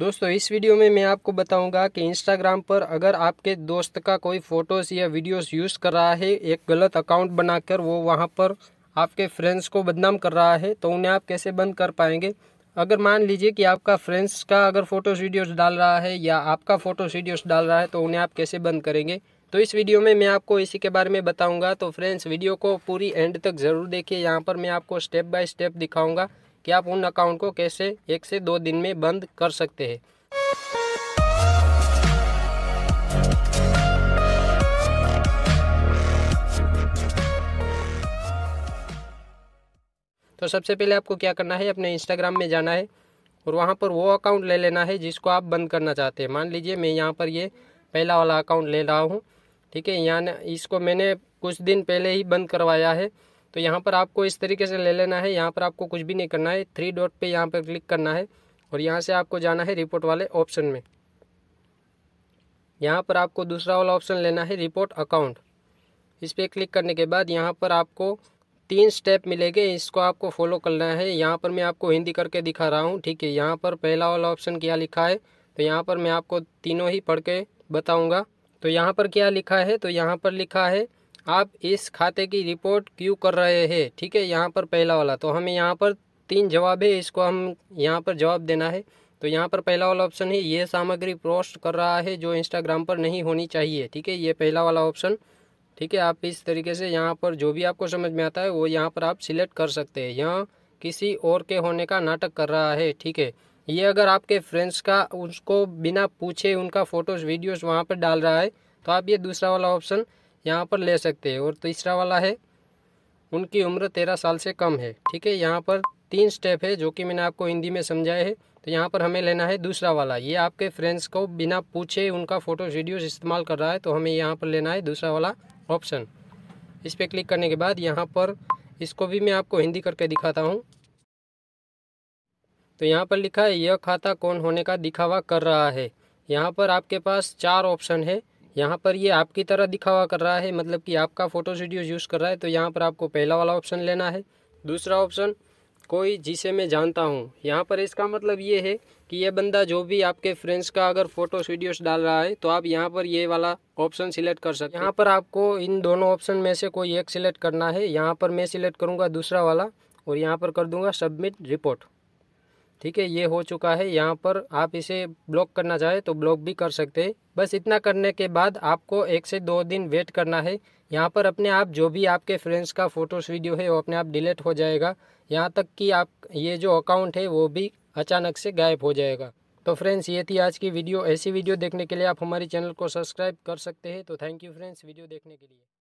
दोस्तों इस वीडियो में मैं आपको बताऊंगा कि इंस्टाग्राम पर अगर आपके दोस्त का कोई फ़ोटोज़ या वीडियोस यूज़ कर रहा है एक गलत अकाउंट बनाकर वो वहाँ पर आपके फ्रेंड्स को बदनाम कर रहा है तो उन्हें आप कैसे बंद कर पाएंगे अगर मान लीजिए कि आपका फ्रेंड्स का अगर फ़ोटोज़ वीडियोज़ डाल रहा है या आपका फ़ोटोज़ वीडियोज़ डाल रहा है तो उन्हें आप कैसे बंद करेंगे तो इस वीडियो में मैं आपको इसी के बारे में बताऊँगा तो फ्रेंड्स वीडियो को पूरी एंड तक ज़रूर देखिए यहाँ पर मैं आपको स्टेप बाय स्टेप दिखाऊँगा कि आप उन अकाउंट को कैसे एक से दो दिन में बंद कर सकते हैं तो सबसे पहले आपको क्या करना है अपने इंस्टाग्राम में जाना है और वहाँ पर वो अकाउंट ले लेना है जिसको आप बंद करना चाहते हैं मान लीजिए मैं यहाँ पर ये पहला वाला अकाउंट ले रहा हूँ ठीक है यहाँ इसको मैंने कुछ दिन पहले ही बंद करवाया है तो यहाँ पर आपको इस तरीके से ले लेना है यहाँ पर आपको कुछ भी नहीं करना है थ्री डॉट पे यहाँ पर क्लिक करना है और यहाँ से आपको जाना है रिपोर्ट वाले ऑप्शन में यहाँ पर आपको दूसरा वाला ऑप्शन लेना है रिपोर्ट अकाउंट इस पर क्लिक करने के बाद यहाँ पर आपको तीन स्टेप मिलेंगे इसको आपको फॉलो करना है यहाँ पर मैं आपको हिंदी करके दिखा रहा हूँ ठीक है यहाँ पर पहला वाला ऑप्शन क्या लिखा है तो यहाँ पर मैं आपको तीनों ही पढ़ के बताऊँगा तो यहाँ पर क्या लिखा है तो यहाँ पर लिखा है आप इस खाते की रिपोर्ट क्यों कर रहे हैं ठीक है यहाँ पर पहला वाला तो हमें यहाँ पर तीन जवाब है इसको हम यहाँ पर जवाब देना है तो यहाँ पर पहला वाला ऑप्शन है ये सामग्री पोस्ट कर रहा है जो इंस्टाग्राम पर नहीं होनी चाहिए ठीक है ये पहला वाला ऑप्शन ठीक है आप इस तरीके से यहाँ पर जो भी आपको समझ में आता है वो यहाँ पर आप सिलेक्ट कर सकते हैं यहाँ किसी और के होने का नाटक कर रहा है ठीक है ये अगर आपके फ्रेंड्स का उसको बिना पूछे उनका फ़ोटोज़ वीडियोज़ वहाँ पर डाल रहा है तो आप ये दूसरा वाला ऑप्शन यहाँ पर ले सकते हैं और तीसरा वाला है उनकी उम्र तेरह साल से कम है ठीक है यहाँ पर तीन स्टेप है जो कि मैंने आपको हिंदी में समझाया है तो यहाँ पर हमें लेना है दूसरा वाला ये आपके फ्रेंड्स को बिना पूछे उनका फ़ोटो वीडियोस इस्तेमाल कर रहा है तो हमें यहाँ पर लेना है दूसरा वाला ऑप्शन इस पर क्लिक करने के बाद यहाँ पर इसको भी मैं आपको हिंदी करके दिखाता हूँ तो यहाँ पर लिखा है यह खाता कौन होने का दिखावा कर रहा है यहाँ पर आपके पास चार ऑप्शन है यहाँ पर ये आपकी तरह दिखावा कर रहा है मतलब कि आपका फ़ोटो स्टूडियो यूज़ कर रहा है तो यहाँ पर आपको पहला वाला ऑप्शन लेना है दूसरा ऑप्शन कोई जिसे मैं जानता हूँ यहाँ पर इसका मतलब ये है कि ये बंदा जो भी आपके फ्रेंड्स का अगर फ़ोटो वीडियोस डाल रहा है तो आप यहाँ पर ये वाला ऑप्शन सिलेक्ट कर सकते हैं यहाँ पर आपको इन दोनों ऑप्शन में से कोई एक सिलेक्ट करना है यहाँ पर मैं सिलेक्ट करूँगा दूसरा वाला और यहाँ पर कर दूँगा सबमिट रिपोर्ट ठीक है ये हो चुका है यहाँ पर आप इसे ब्लॉक करना चाहें तो ब्लॉक भी कर सकते हैं बस इतना करने के बाद आपको एक से दो दिन वेट करना है यहाँ पर अपने आप जो भी आपके फ्रेंड्स का फोटोस वीडियो है वो अपने आप डिलीट हो जाएगा यहाँ तक कि आप ये जो अकाउंट है वो भी अचानक से गायब हो जाएगा तो फ्रेंड्स ये थी आज की वीडियो ऐसी वीडियो देखने के लिए आप हमारे चैनल को सब्सक्राइब कर सकते हैं तो थैंक यू फ्रेंड्स वीडियो देखने के लिए